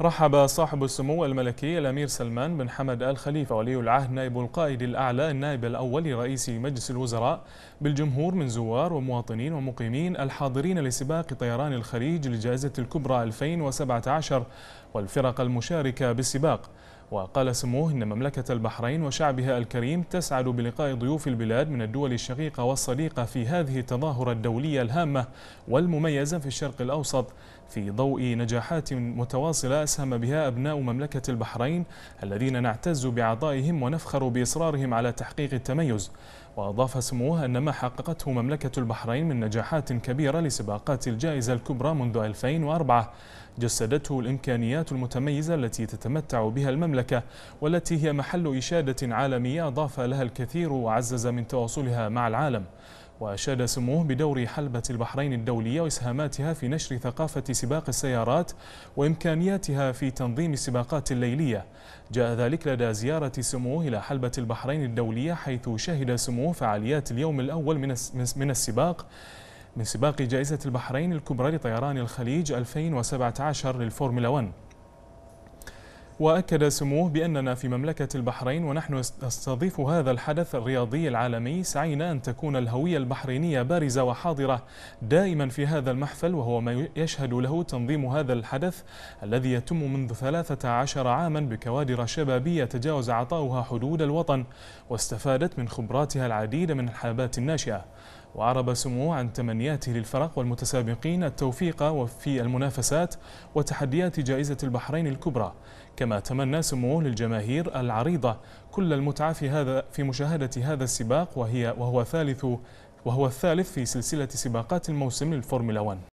رحب صاحب السمو الملكي الأمير سلمان بن حمد آل خليفة ولي العهد نائب القائد الأعلى النائب الأول لرئيس مجلس الوزراء بالجمهور من زوار ومواطنين ومقيمين الحاضرين لسباق طيران الخليج للجائزة الكبرى 2017 والفرق المشاركة بالسباق وقال سموه إن مملكة البحرين وشعبها الكريم تسعد بلقاء ضيوف البلاد من الدول الشقيقة والصديقة في هذه التظاهرة الدولية الهامة والمميزة في الشرق الأوسط في ضوء نجاحات متواصلة أسهم بها أبناء مملكة البحرين الذين نعتز بعطائهم ونفخر بإصرارهم على تحقيق التميز وأضاف سموه أن ما حققته مملكة البحرين من نجاحات كبيرة لسباقات الجائزة الكبرى منذ 2004 جسدته الإمكانيات المتميزة التي تتمتع بها المملكة والتي هي محل إشادة عالمية أضاف لها الكثير وعزز من تواصلها مع العالم وأشاد سموه بدور حلبة البحرين الدولية وإسهاماتها في نشر ثقافة سباق السيارات وإمكانياتها في تنظيم السباقات الليلية جاء ذلك لدى زيارة سموه إلى حلبة البحرين الدولية حيث شهد سموه فعاليات اليوم الأول من السباق من سباق جائزة البحرين الكبرى لطيران الخليج 2017 للفورمولا 1 وأكد سموه بأننا في مملكة البحرين ونحن نستضيف هذا الحدث الرياضي العالمي سعينا أن تكون الهوية البحرينية بارزة وحاضرة دائما في هذا المحفل وهو ما يشهد له تنظيم هذا الحدث الذي يتم منذ 13 عاما بكوادر شبابية تجاوز عطاؤها حدود الوطن واستفادت من خبراتها العديدة من الحابات الناشئة وعرب سموه عن تمنياته للفرق والمتسابقين التوفيق في المنافسات وتحديات جائزة البحرين الكبرى كما تمنى سموه للجماهير العريضة كل المتعة في هذا في مشاهدة هذا السباق وهي وهو ثالث وهو الثالث في سلسلة سباقات الموسم للفورمولا 1